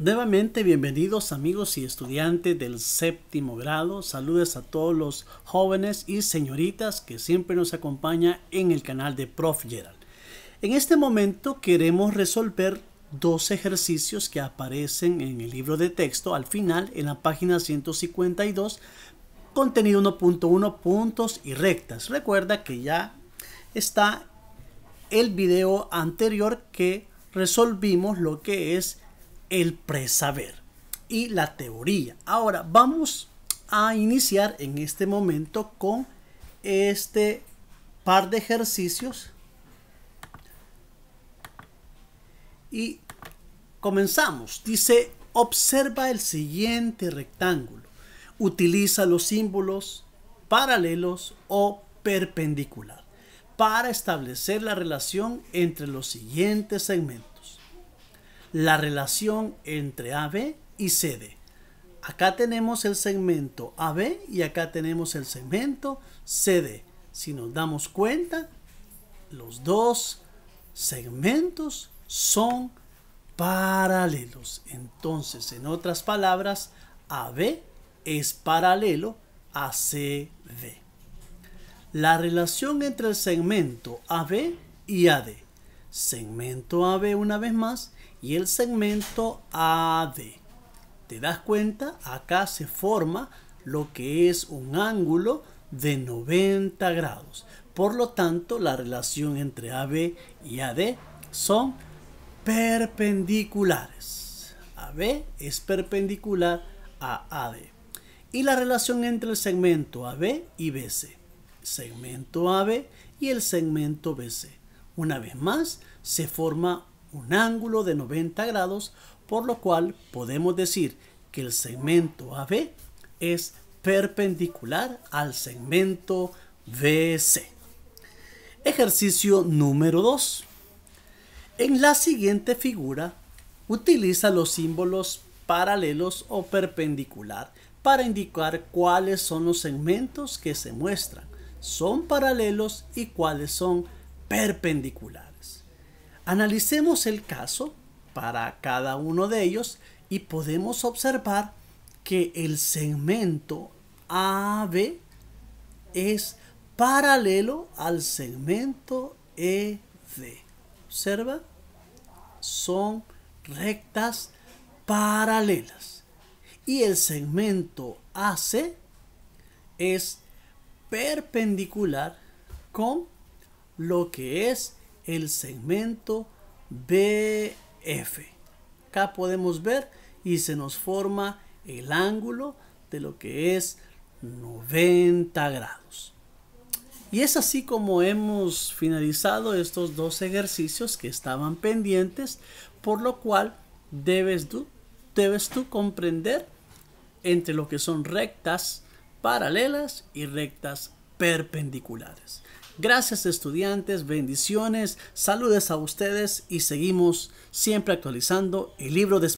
Nuevamente bienvenidos amigos y estudiantes del séptimo grado. Saludos a todos los jóvenes y señoritas que siempre nos acompañan en el canal de Prof. Gerald. En este momento queremos resolver dos ejercicios que aparecen en el libro de texto al final en la página 152, contenido 1.1, puntos y rectas. Recuerda que ya está el video anterior que resolvimos lo que es el presaber y la teoría. Ahora vamos a iniciar en este momento con este par de ejercicios y comenzamos. Dice, observa el siguiente rectángulo. Utiliza los símbolos paralelos o perpendicular para establecer la relación entre los siguientes segmentos la relación entre AB y CD. Acá tenemos el segmento AB y acá tenemos el segmento CD. Si nos damos cuenta, los dos segmentos son paralelos. Entonces, en otras palabras, AB es paralelo a CD. La relación entre el segmento AB y AD segmento AB una vez más y el segmento AD. ¿Te das cuenta? Acá se forma lo que es un ángulo de 90 grados. Por lo tanto, la relación entre AB y AD son perpendiculares. AB es perpendicular a AD. Y la relación entre el segmento AB y BC. Segmento AB y el segmento BC. Una vez más, se forma un ángulo de 90 grados, por lo cual podemos decir que el segmento AB es perpendicular al segmento BC. Ejercicio número 2. En la siguiente figura, utiliza los símbolos paralelos o perpendicular para indicar cuáles son los segmentos que se muestran, son paralelos y cuáles son perpendiculares. Analicemos el caso para cada uno de ellos y podemos observar que el segmento AB es paralelo al segmento ED. Observa, son rectas paralelas. Y el segmento AC es perpendicular con lo que es el segmento BF. Acá podemos ver y se nos forma el ángulo de lo que es 90 grados. Y es así como hemos finalizado estos dos ejercicios que estaban pendientes, por lo cual debes tú, debes tú comprender entre lo que son rectas paralelas y rectas perpendiculares. Gracias estudiantes, bendiciones, saludes a ustedes y seguimos siempre actualizando el libro de